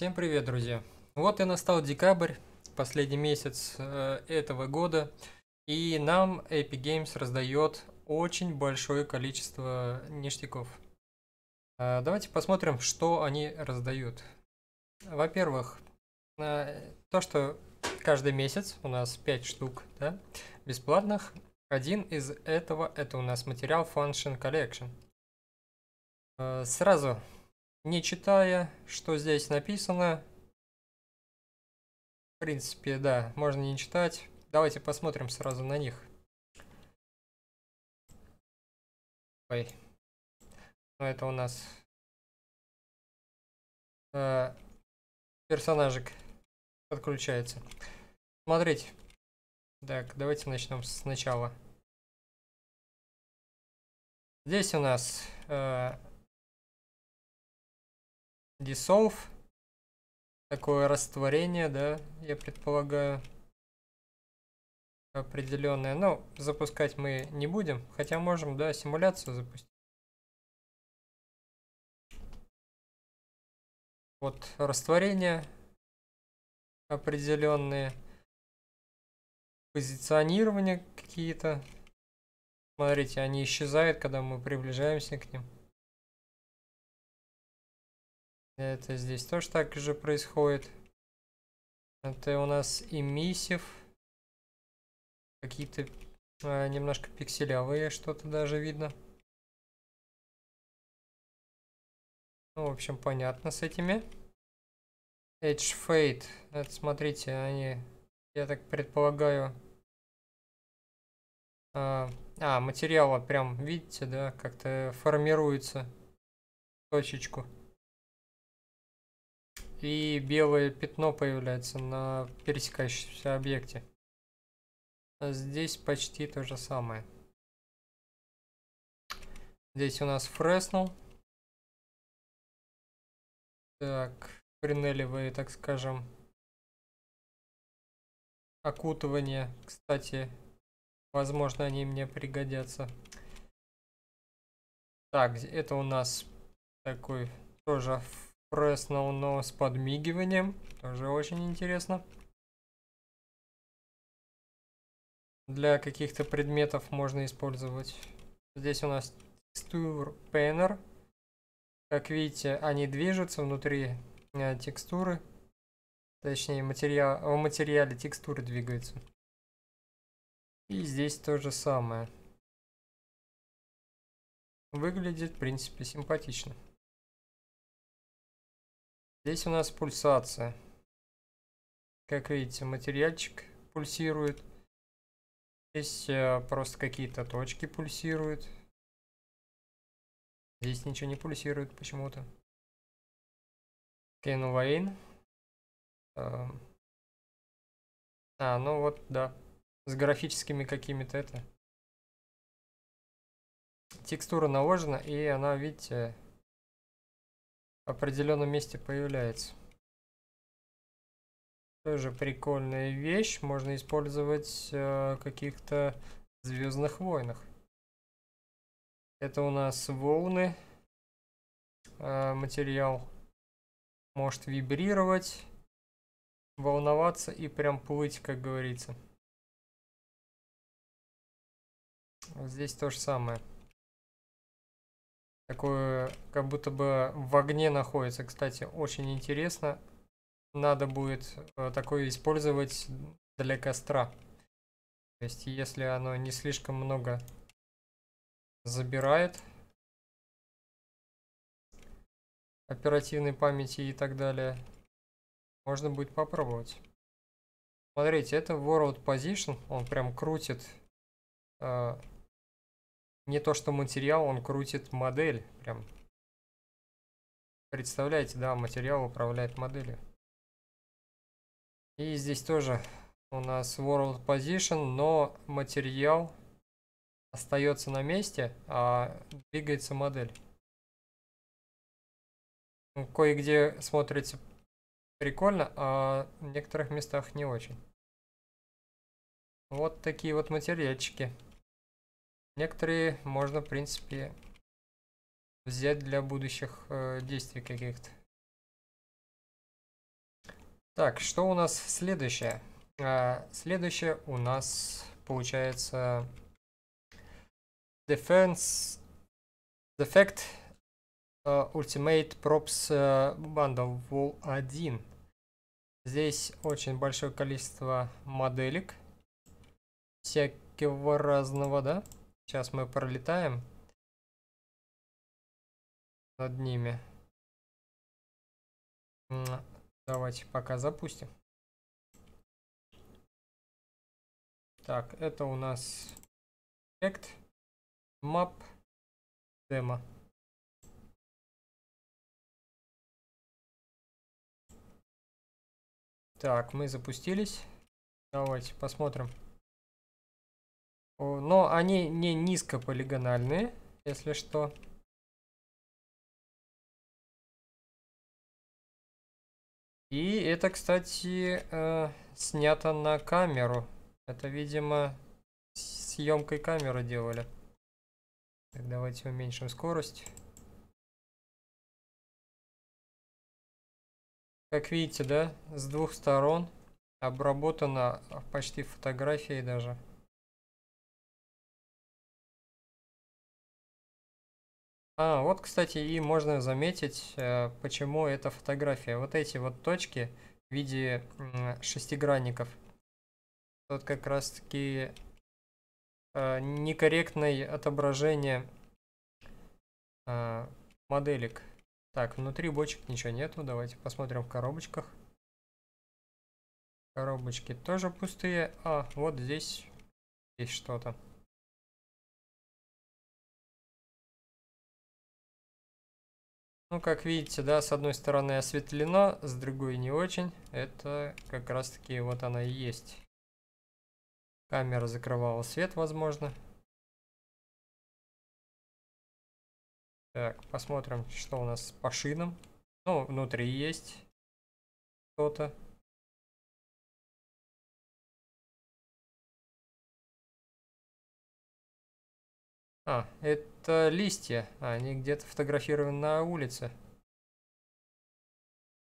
Всем привет, друзья! Вот и настал декабрь, последний месяц э, этого года, и нам Epic Games раздает очень большое количество ништяков. Э, давайте посмотрим, что они раздают. Во-первых, э, то, что каждый месяц у нас 5 штук да, бесплатных. Один из этого это у нас материал Function Collection. Э, сразу не читая, что здесь написано. В принципе, да, можно не читать. Давайте посмотрим сразу на них. Ой. Ну, это у нас э, персонажик подключается. Смотрите. Так, давайте начнем сначала. Здесь у нас э, Dissolve. Такое растворение, да, я предполагаю. Определенное. Но ну, запускать мы не будем. Хотя можем, да, симуляцию запустить. Вот растворение определенные позиционирование какие-то. Смотрите, они исчезают, когда мы приближаемся к ним. Это здесь тоже так же происходит. Это у нас эмиссив, Какие-то э, немножко пикселявые что-то даже видно. Ну, в общем, понятно с этими. Edge fade. Это, смотрите, они, я так предполагаю... А, а материалы прям, видите, да, как-то формируется точечку и белое пятно появляется на пересекающемся объекте. А здесь почти то же самое. Здесь у нас фреснул. Так, френелевые, так скажем, окутывание. Кстати, возможно, они мне пригодятся. Так, это у нас такой тоже Преснул, но с подмигиванием. Тоже очень интересно. Для каких-то предметов можно использовать. Здесь у нас текстур пейнер. Как видите, они движутся внутри э, текстуры. Точнее, материал, в материале текстуры двигаются. И здесь то же самое. Выглядит, в принципе, симпатично. Здесь у нас пульсация. Как видите, материальчик пульсирует. Здесь э, просто какие-то точки пульсируют. Здесь ничего не пульсирует почему-то. Кен э, а, ну вот, да. С графическими какими-то это. Текстура наложена, и она, видите, определенном месте появляется. Тоже прикольная вещь. Можно использовать э, каких-то звездных войнах. Это у нас волны. Э, материал может вибрировать, волноваться и прям плыть, как говорится. Здесь то же самое. Такое, как будто бы в огне находится. Кстати, очень интересно. Надо будет э, такое использовать для костра. То есть, если оно не слишком много забирает оперативной памяти и так далее, можно будет попробовать. Смотрите, это World Position, он прям крутит э, не то что материал, он крутит модель. Прям. Представляете, да, материал управляет моделью. И здесь тоже у нас World Position, но материал остается на месте, а двигается модель. Ну, кое-где смотрится прикольно, а в некоторых местах не очень. Вот такие вот материальчики. Некоторые можно, в принципе, взять для будущих э, действий каких-то. Так, что у нас следующее? А, следующее у нас получается Defense Defect uh, Ultimate Props uh, Bundle Wall 1. Здесь очень большое количество моделек всякого разного, да? Сейчас мы пролетаем над ними. Давайте пока запустим. Так, это у нас Act Map Demo. Так, мы запустились. Давайте посмотрим. Но они не низкополигональные, если что. И это, кстати, э, снято на камеру. Это, видимо, съемкой камеры делали. Так, давайте уменьшим скорость. Как видите, да, с двух сторон обработана почти фотографией даже. А, вот, кстати, и можно заметить, э, почему эта фотография. Вот эти вот точки в виде шестигранников. Вот как раз-таки э, некорректное отображение э, моделек. Так, внутри бочек ничего нету. Давайте посмотрим в коробочках. Коробочки тоже пустые. А, вот здесь есть что-то. Ну, как видите, да, с одной стороны осветлено, с другой не очень. Это как раз-таки вот она и есть. Камера закрывала свет, возможно. Так, посмотрим, что у нас по шинам. Ну, внутри есть что-то. А, это это листья, они где-то фотографированы на улице.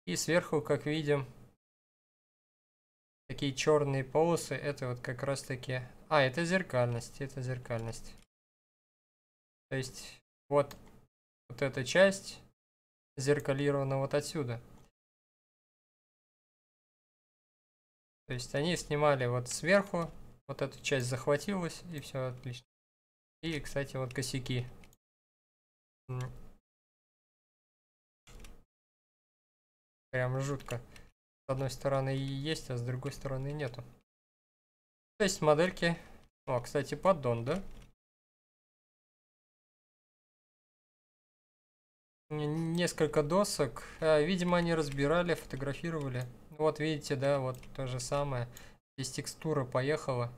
И сверху, как видим, такие черные полосы, это вот как раз таки... А, это зеркальность, это зеркальность. То есть вот, вот эта часть зеркалирована вот отсюда. То есть они снимали вот сверху, вот эту часть захватилась, и все отлично. И, кстати, вот косяки. Прям жутко. С одной стороны есть, а с другой стороны нету. То есть модельки... О, кстати, поддон, да? Несколько досок. А, видимо, они разбирали, фотографировали. Вот видите, да, вот то же самое. Здесь текстура поехала.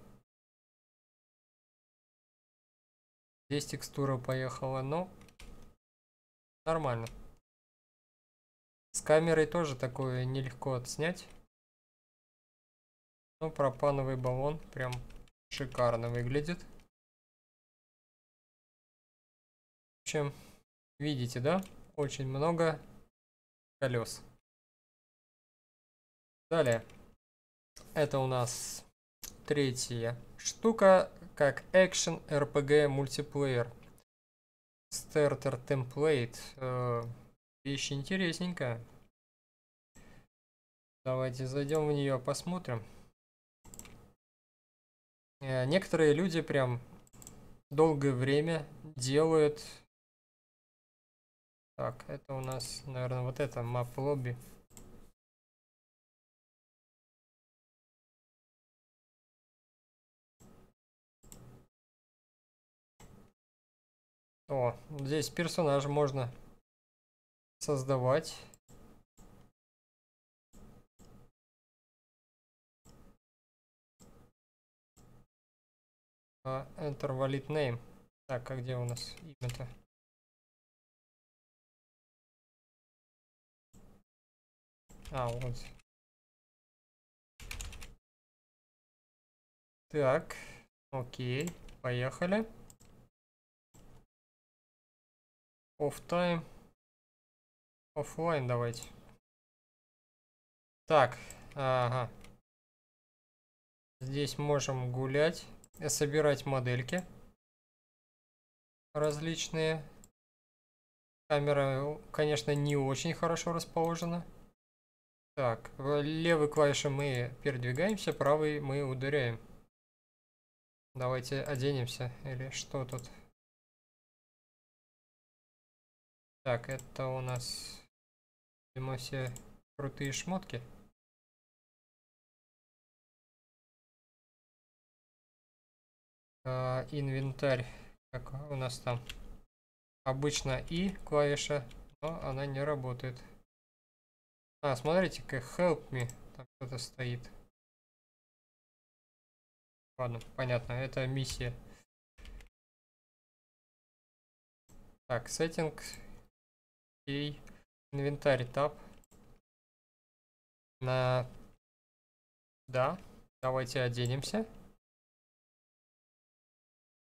Здесь текстура поехала, но нормально. С камерой тоже такое нелегко отснять. Но ну, пропановый баллон прям шикарно выглядит. В общем, видите, да? Очень много колес. Далее. Это у нас третья штука как Action RPG Multiplayer. Starter Template. вещь интересненькая. Давайте зайдем в нее, посмотрим. Э, некоторые люди прям долгое время делают... Так, это у нас, наверное, вот это, мап лобби. О, здесь персонажа можно создавать. А, enter valid name. Так, а где у нас имя-то? А, вот. Так, окей, поехали. офтайм. офлайн, давайте. Так, ага. Здесь можем гулять, э, собирать модельки различные. Камера, э, конечно, не очень хорошо расположена. Так, левой клавишей мы передвигаемся, правой мы ударяем. Давайте оденемся, или что тут? Так, это у нас, видимо, все крутые шмотки. А, инвентарь. Как у нас там? Обычно и клавиша, но она не работает. А, смотрите как help me. Там кто-то стоит. Ладно, понятно, это миссия. Так, сеттинг Окей. Инвентарь тап. На... Да. Давайте оденемся.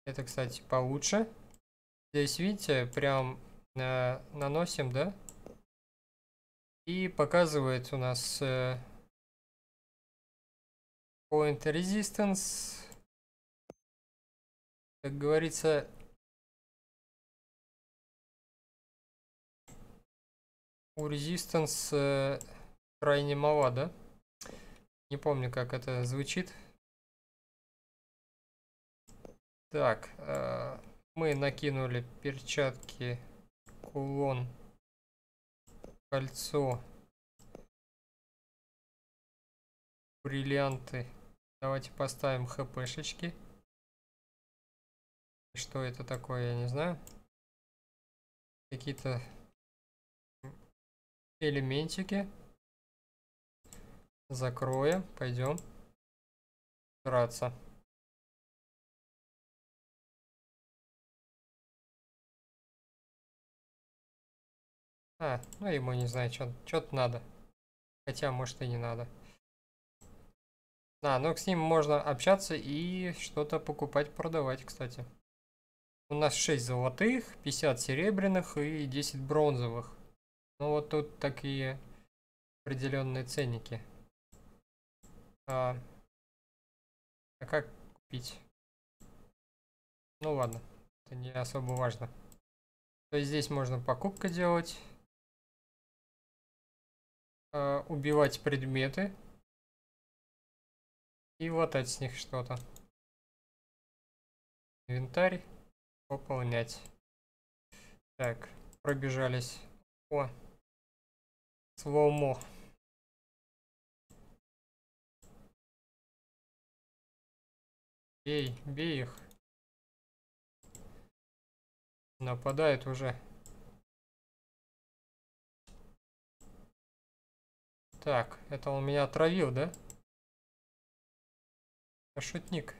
Это, кстати, получше. Здесь, видите, прям э, наносим, да? И показывает у нас э, point resistance. Как говорится, У Resistance э, крайне мала, да? Не помню, как это звучит. Так, э, мы накинули перчатки, кулон, кольцо, бриллианты. Давайте поставим хпшечки. Что это такое, я не знаю. Какие-то элементики. Закроем, пойдем драться. А, ну ему не знаю, что-то надо. Хотя, может, и не надо. А, ну с ним можно общаться и что-то покупать, продавать, кстати. У нас 6 золотых, 50 серебряных и 10 бронзовых. Ну вот тут такие определенные ценники. А, а как купить? Ну ладно, это не особо важно. То есть здесь можно покупка делать, а, убивать предметы и латать с них что-то. Инвентарь пополнять. Так, пробежались. О, Слоумо. Бей, бей их. Нападает уже. Так, это он меня отравил, да? Шутник.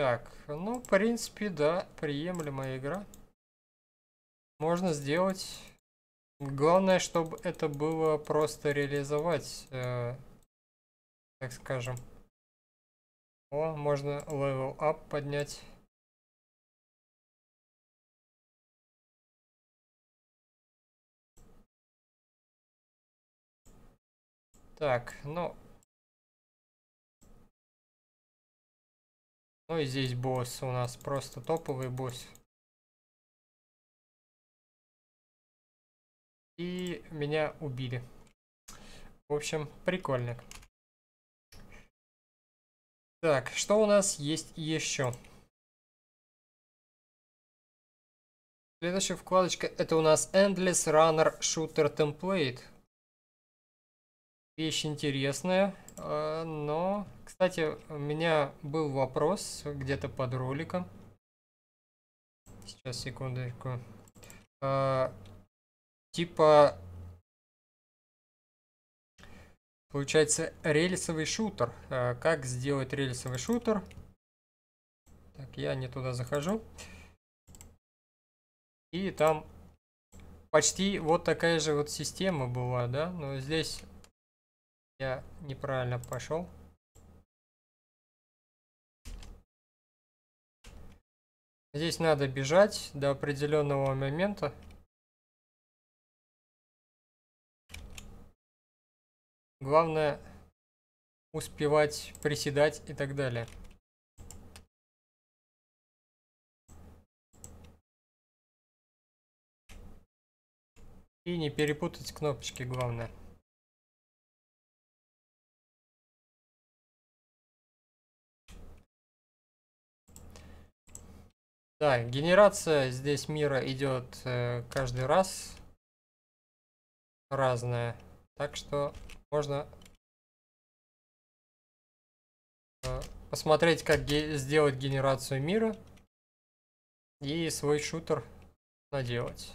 Так, ну, в принципе, да, приемлемая игра. Можно сделать. Главное, чтобы это было просто реализовать, э, так скажем. О, можно левел ап поднять. Так, ну, Ну и здесь босс у нас просто топовый босс. И меня убили. В общем, прикольно. Так, что у нас есть еще? Следующая вкладочка это у нас Endless Runner Shooter Template. Вещь интересная, а, но кстати, у меня был вопрос где-то под роликом. Сейчас, секундочку. А, типа... Получается, рельсовый шутер. А, как сделать рельсовый шутер? Так, я не туда захожу. И там почти вот такая же вот система была, да? Но здесь я неправильно пошел. Здесь надо бежать до определенного момента. Главное успевать приседать и так далее. И не перепутать кнопочки, главное. Да, генерация здесь мира идет э, каждый раз разная. Так что можно э, посмотреть, как ге сделать генерацию мира и свой шутер наделать.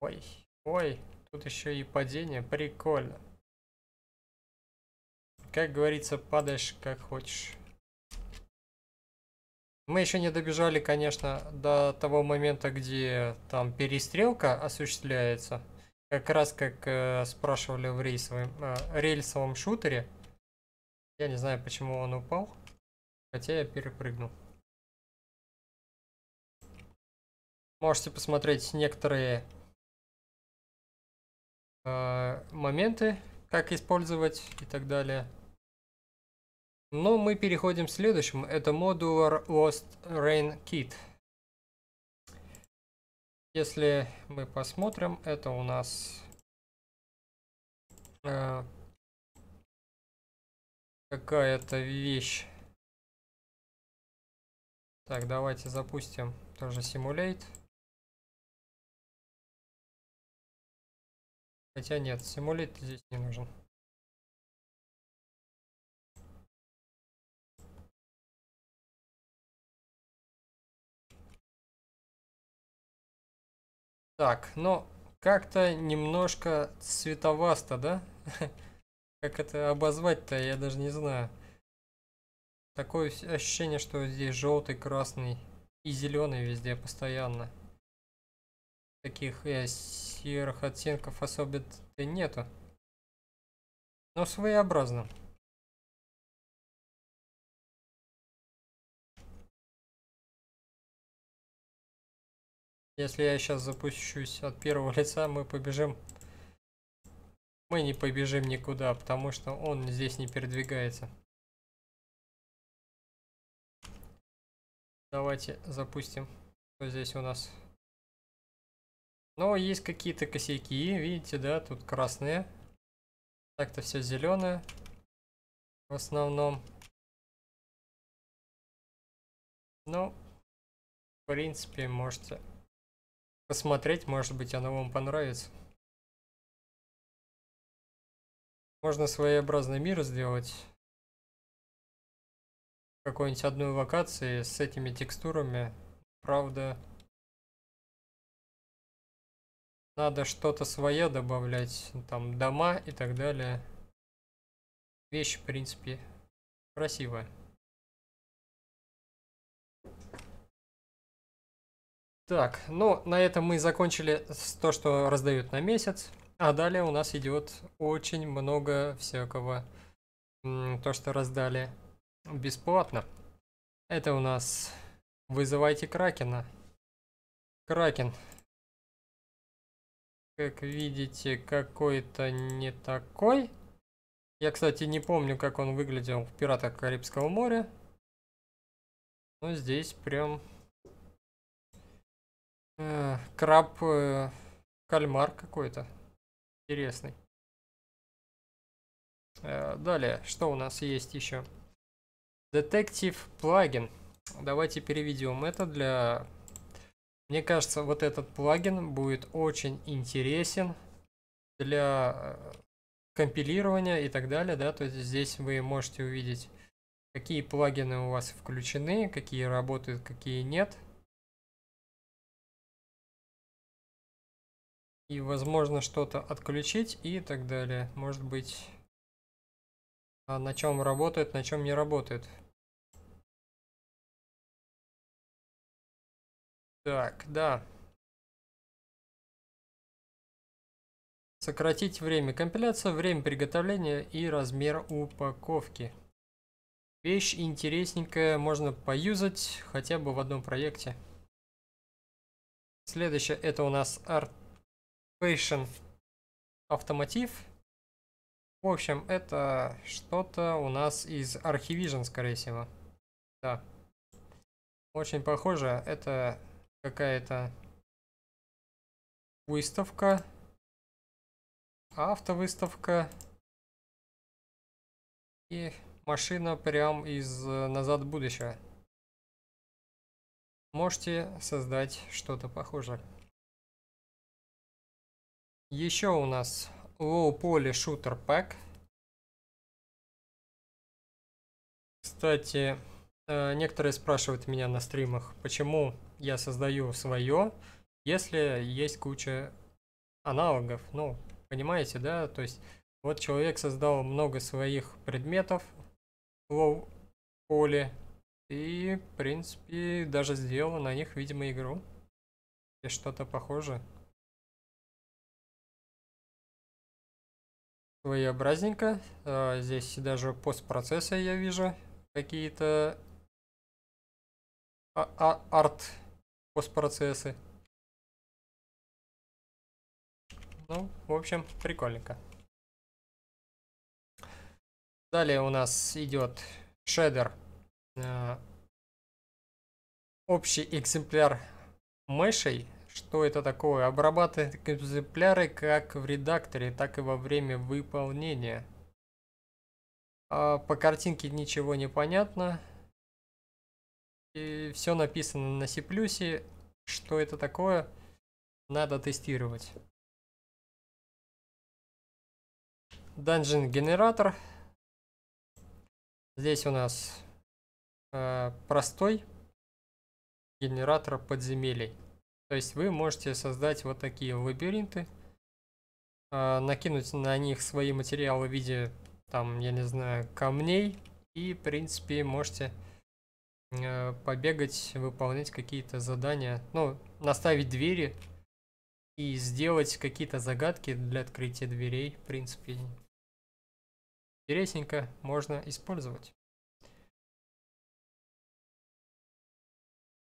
Ой, ой, тут еще и падение, прикольно. Как говорится, падаешь как хочешь. Мы еще не добежали, конечно, до того момента, где там перестрелка осуществляется. Как раз как э, спрашивали в рейсовом, э, рельсовом шутере. Я не знаю, почему он упал. Хотя я перепрыгнул. Можете посмотреть некоторые э, моменты, как использовать и так далее. Но ну, мы переходим к следующему. Это модуль Lost Rain Kit. Если мы посмотрим, это у нас... Э, Какая-то вещь. Так, давайте запустим тоже Simulate. Хотя нет, Simulate здесь не нужен. Так, ну, как-то немножко цветовасто, да? Как это обозвать-то, я даже не знаю. Такое ощущение, что здесь желтый, красный и зеленый везде постоянно. Таких э, серых оттенков особо-то нету. Но своеобразно. Если я сейчас запущусь от первого лица, мы побежим. Мы не побежим никуда, потому что он здесь не передвигается. Давайте запустим, что здесь у нас. Но есть какие-то косяки, видите, да, тут красные. Так-то все зеленое в основном. Но ну, в принципе, можете посмотреть, может быть, оно вам понравится. Можно своеобразный мир сделать. Какой-нибудь одной локации с этими текстурами. Правда, надо что-то свое добавлять. Там дома и так далее. Вещи, в принципе, красивая. Так, ну, на этом мы закончили с то, что раздают на месяц. А далее у нас идет очень много всякого, то, что раздали бесплатно. Это у нас «Вызывайте Кракена». Кракен. Как видите, какой-то не такой. Я, кстати, не помню, как он выглядел в «Пиратах Карибского моря». Но здесь прям Э, краб... Э, кальмар какой-то. Интересный. Э, далее, что у нас есть еще? Детектив плагин. Давайте переведем это для... Мне кажется, вот этот плагин будет очень интересен для компилирования и так далее, да, то есть здесь вы можете увидеть, какие плагины у вас включены, какие работают, какие нет. И, возможно, что-то отключить и так далее. Может быть, а на чем работает, на чем не работает. Так, да. Сократить время компиляции, время приготовления и размер упаковки. Вещь интересненькая, можно поюзать хотя бы в одном проекте. Следующее это у нас арт Fashion автомотив. В общем, это что-то у нас из Archivision, скорее всего. Да. Очень похоже, это какая-то выставка. Автовыставка. И машина прям из э, «Назад будущего. Можете создать что-то похожее. Еще у нас Low Poly Shooter Pack. Кстати, э, некоторые спрашивают меня на стримах, почему я создаю свое, если есть куча аналогов. Ну, понимаете, да? То есть, вот человек создал много своих предметов Low Poly и, в принципе, даже сделал на них, видимо, игру. и что-то похожее. своеобразненько. А, здесь даже постпроцессы я вижу. Какие-то а, а арт постпроцессы. Ну, в общем, прикольненько. Далее у нас идет шедер. А, общий экземпляр мышей что это такое. Обрабатывает экземпляры как в редакторе, так и во время выполнения. А по картинке ничего не понятно. И все написано на C++. Что это такое? Надо тестировать. Dungeon генератор. Здесь у нас э, простой генератор подземелий. То есть вы можете создать вот такие лабиринты, а, накинуть на них свои материалы в виде, там, я не знаю, камней, и, в принципе, можете а, побегать, выполнять какие-то задания, ну, наставить двери и сделать какие-то загадки для открытия дверей, в принципе. Интересненько можно использовать.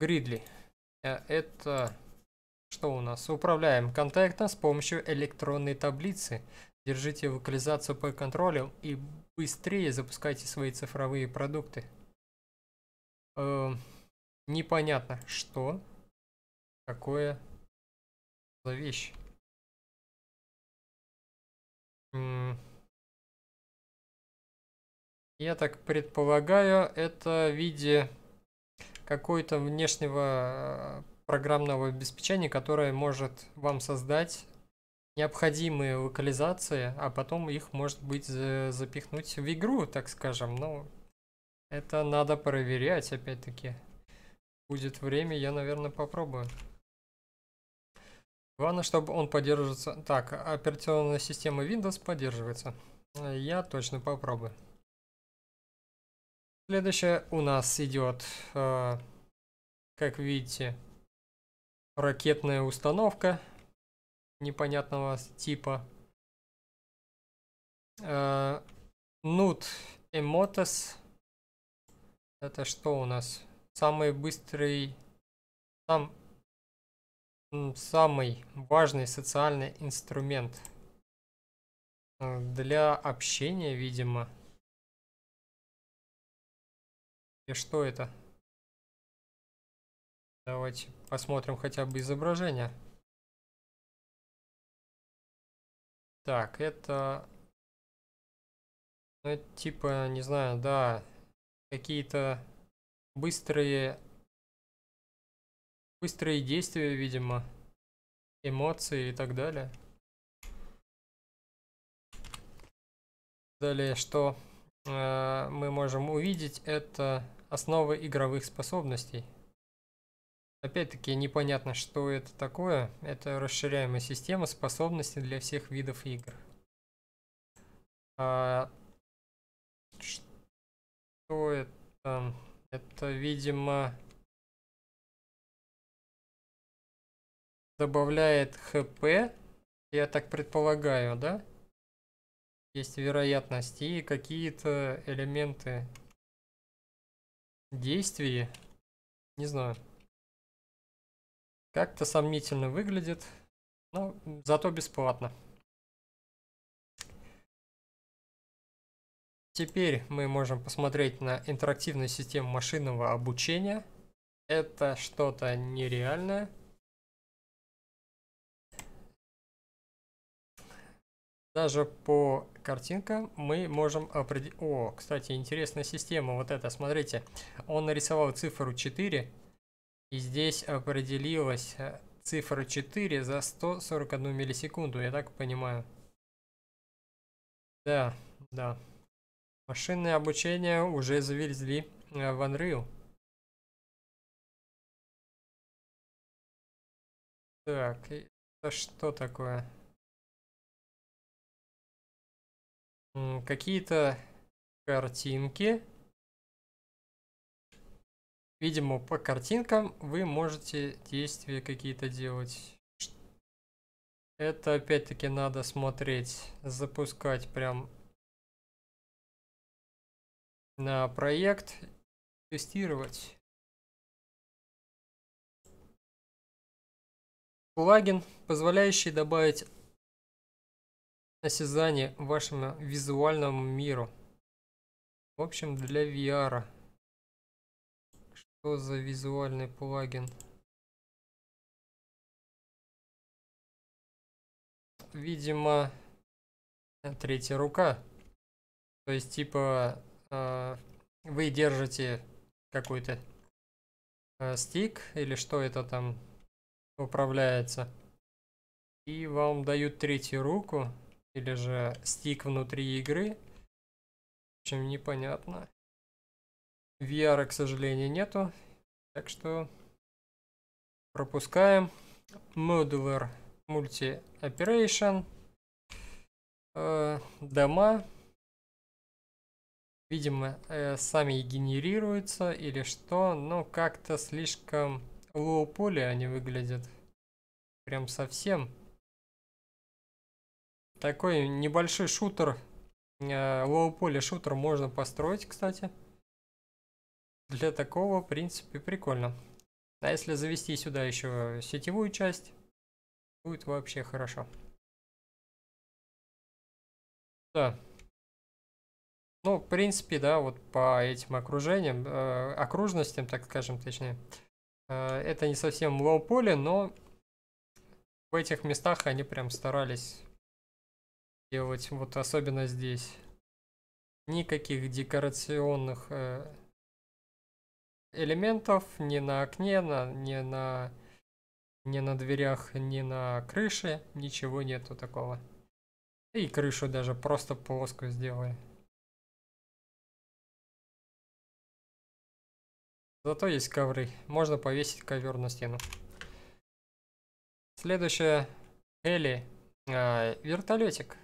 Гридли. А, это что у нас? Управляем контактом с помощью электронной таблицы. Держите локализацию под контролем и быстрее запускайте свои цифровые продукты. Эм, непонятно, что такое за вещь. Я так предполагаю, это в виде какой-то внешнего программного обеспечения, которое может вам создать необходимые локализации, а потом их, может быть, запихнуть в игру, так скажем. Но это надо проверять, опять-таки. Будет время, я, наверное, попробую. Главное, чтобы он поддерживался. Так, операционная система Windows поддерживается. Я точно попробую. Следующее у нас идет, э, как видите, ракетная установка непонятного типа. Э, Нут эмотос Это что у нас? Самый быстрый, сам, самый важный социальный инструмент э, для общения, видимо. И что это? Давайте Посмотрим хотя бы изображение. Так, это... Ну, это типа, не знаю, да, какие-то быстрые... Быстрые действия, видимо, эмоции и так далее. Далее, что э, мы можем увидеть, это основы игровых способностей. Опять-таки непонятно, что это такое. Это расширяемая система способностей для всех видов игр. А, что это? Это, видимо, добавляет ХП, я так предполагаю, да? Есть вероятность и какие-то элементы действий. Не знаю. Как-то сомнительно выглядит, но зато бесплатно. Теперь мы можем посмотреть на интерактивную систему машинного обучения. Это что-то нереальное. Даже по картинкам мы можем определить... О, кстати, интересная система вот эта, смотрите. Он нарисовал цифру 4, и здесь определилась э, цифра 4 за 141 миллисекунду, я так понимаю. Да, да. Машинное обучение уже завезли э, в Unreal. Так, это что такое? Какие-то картинки. Видимо, по картинкам вы можете действия какие-то делать. Это опять-таки надо смотреть, запускать прям на проект, тестировать. Плагин, позволяющий добавить осязание вашему визуальному миру. В общем, для VR. -а. Что за визуальный плагин? Видимо, э, третья рука. То есть, типа, э, вы держите какой-то э, стик или что это там управляется. И вам дают третью руку или же стик внутри игры. В общем, непонятно. VR, к сожалению, нету. Так что пропускаем. Modular Multi Operation. Э, дома. Видимо, э, сами генерируются или что. Но как-то слишком лоу-поле они выглядят. Прям совсем. Такой небольшой шутер, э, лоу-поле шутер можно построить, кстати. Для такого, в принципе, прикольно. А если завести сюда еще сетевую часть, будет вообще хорошо. Да. Ну, в принципе, да, вот по этим окружениям, э, окружностям, так скажем, точнее, э, это не совсем лоу-поле, но в этих местах они прям старались делать, вот особенно здесь, никаких декорационных э, элементов ни на окне, на, ни на ни на дверях, ни на крыше, ничего нету такого. И крышу даже просто плоскую сделали, Зато есть ковры, можно повесить ковер на стену. Следующая эли э, а, вертолетик.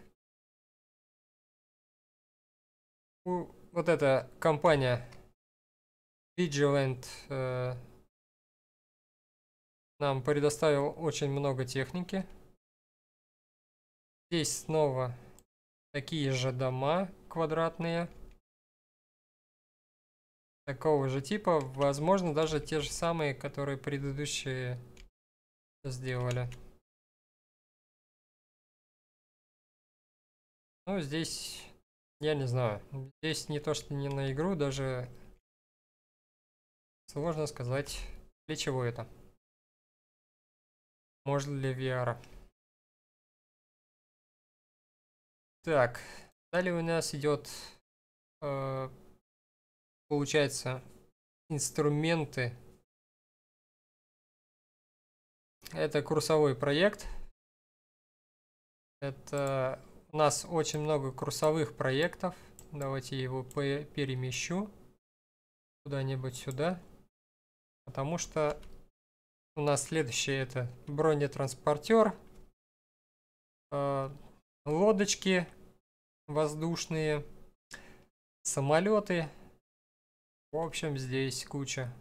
У, вот эта компания Vigilant э, нам предоставил очень много техники. Здесь снова такие же дома квадратные. Такого же типа. Возможно, даже те же самые, которые предыдущие сделали. Ну, здесь... Я не знаю. Здесь не то, что не на игру, даже Сложно сказать, для чего это. Можно ли VR? Так, далее у нас идет, э, получается, инструменты. Это курсовой проект. Это у нас очень много курсовых проектов. Давайте я его перемещу куда-нибудь сюда. Потому что у нас следующее это бронетранспортер, а, лодочки воздушные, самолеты. В общем, здесь куча.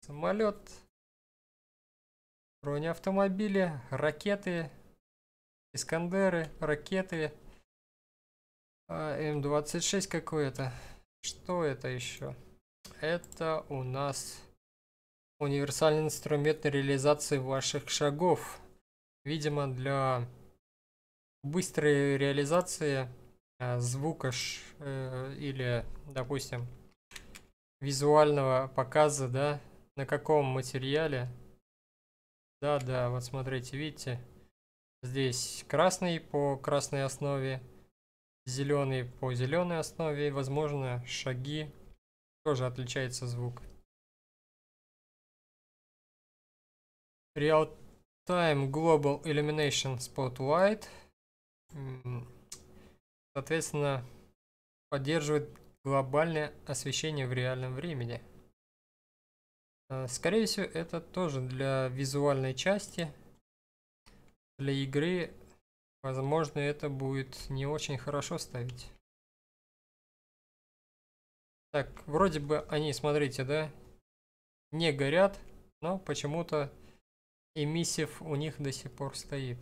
Самолет, бронеавтомобили, ракеты, Искандеры, ракеты, э, а, М26 какой то Что это еще? Это у нас универсальный инструмент реализации ваших шагов. Видимо, для быстрой реализации э, звука э, или, допустим, визуального показа, да, на каком материале. Да, да, вот смотрите, видите, здесь красный по красной основе, зеленый по зеленой основе, возможно, шаги тоже отличается звук. Real Time Global Illumination Spotlight. Соответственно, поддерживает глобальное освещение в реальном времени. А, скорее всего, это тоже для визуальной части, для игры. Возможно, это будет не очень хорошо ставить. Так, вроде бы они, смотрите, да, не горят, но почему-то эмиссив у них до сих пор стоит.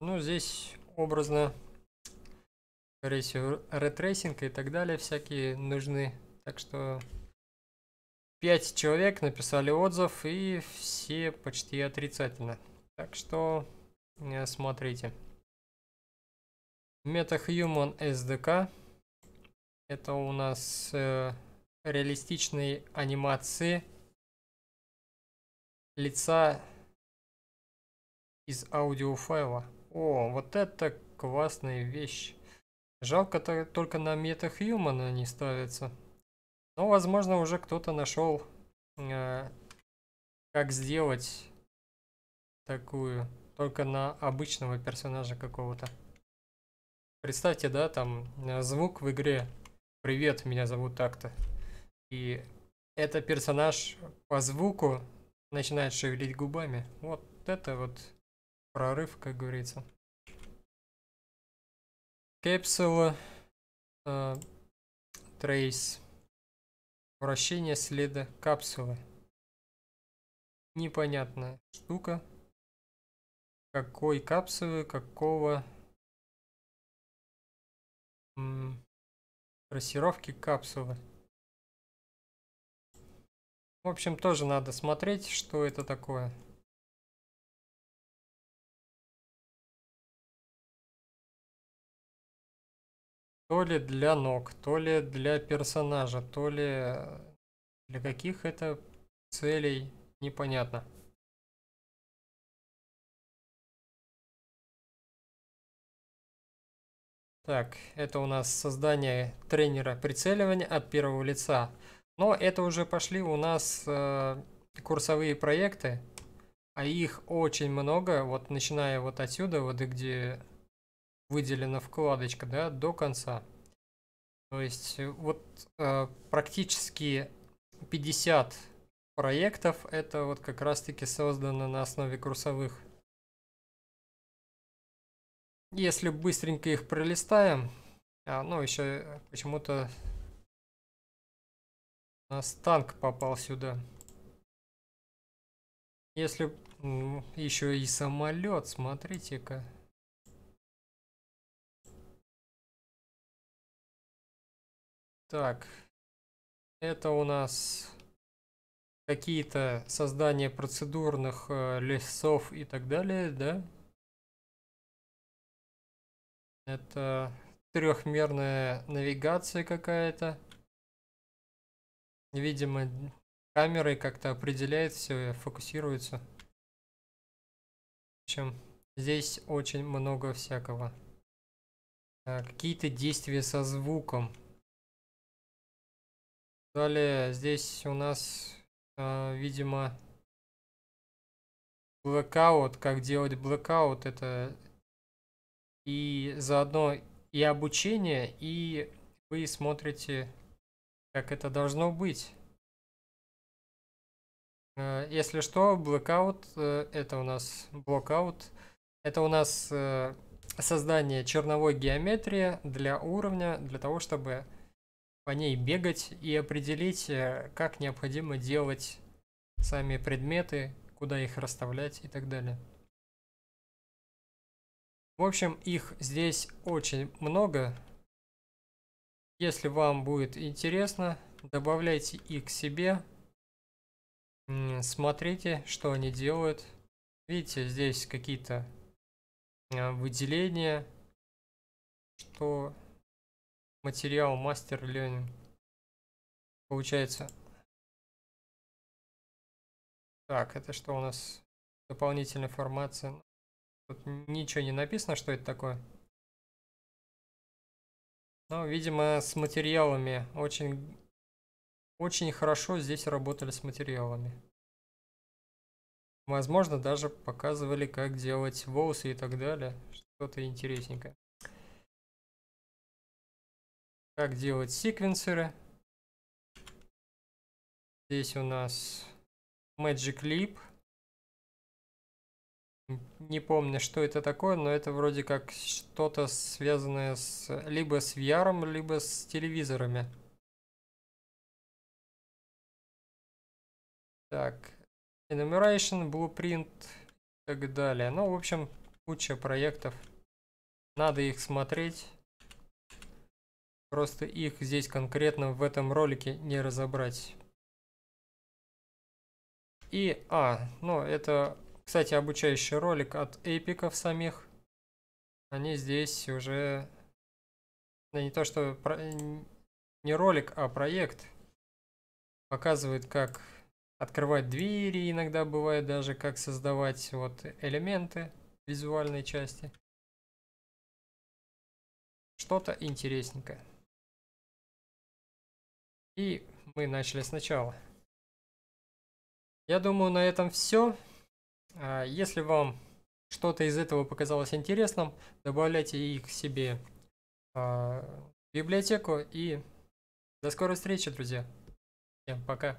Ну, здесь образно, скорее всего, ретрейсинг и так далее всякие нужны. Так что 5 человек написали отзыв и все почти отрицательно. Так что э, смотрите. MetaHuman SDK. Это у нас э, реалистичные анимации лица из аудиофайла. О, вот это классная вещь. Жалко -то, только на MetaHuman они ставятся. Но, возможно, уже кто-то нашел, э, как сделать такую только на обычного персонажа какого-то. Представьте, да, там э, звук в игре «Привет, меня зовут так-то». И это персонаж по звуку начинает шевелить губами. Вот это вот прорыв, как говорится. Капсула. трейс. Э, Вращение следа капсулы. Непонятная штука. Какой капсулы, какого трассировки капсулы. В общем, тоже надо смотреть, что это такое. То ли для ног, то ли для персонажа, то ли э, для каких это целей, непонятно. Так, это у нас создание тренера прицеливания от первого лица. Но это уже пошли у нас э, курсовые проекты, а их очень много, вот начиная вот отсюда, вот где выделена вкладочка, да, до конца. То есть э, вот э, практически 50 проектов это вот как раз таки создано на основе курсовых. Если быстренько их пролистаем, а, ну еще э, почему-то нас танк попал сюда. Если ну, еще и самолет, смотрите-ка. Так, это у нас какие-то создания процедурных э, лесов и так далее, да? Это трехмерная навигация какая-то. Видимо, камерой как-то определяет все и фокусируется. В общем, здесь очень много всякого. Э, какие-то действия со звуком. Далее здесь у нас, э, видимо, блокаут. Как делать блокаут? Это и заодно и обучение, и вы смотрите, как это должно быть. Э, если что, блокаут, э, это у нас блокаут, это у нас э, создание черновой геометрии для уровня, для того, чтобы по ней бегать и определить, как необходимо делать сами предметы, куда их расставлять и так далее. В общем, их здесь очень много. Если вам будет интересно, добавляйте их к себе. Смотрите, что они делают. Видите, здесь какие-то э, выделения, что материал мастер ленин получается. Так, это что у нас? Дополнительная информация. Тут ничего не написано, что это такое. Но, ну, видимо, с материалами очень, очень хорошо здесь работали с материалами. Возможно, даже показывали, как делать волосы и так далее. Что-то интересненькое. Как делать секвенсеры. Здесь у нас Magic Leap. Не помню, что это такое, но это вроде как что-то связанное с либо с VR, либо с телевизорами. Так, Enumeration, Blueprint и так далее. Ну, в общем, куча проектов. Надо их смотреть. Просто их здесь конкретно в этом ролике не разобрать. И, а, ну это кстати, обучающий ролик от эпиков самих. Они здесь уже... Да не то, что... Про... Не ролик, а проект. Показывает, как открывать двери, иногда бывает даже, как создавать вот элементы визуальной части. Что-то интересненькое. И мы начали сначала. Я думаю, на этом все. А если вам что-то из этого показалось интересным, добавляйте их себе а, в библиотеку. И до скорой встречи, друзья. Всем пока.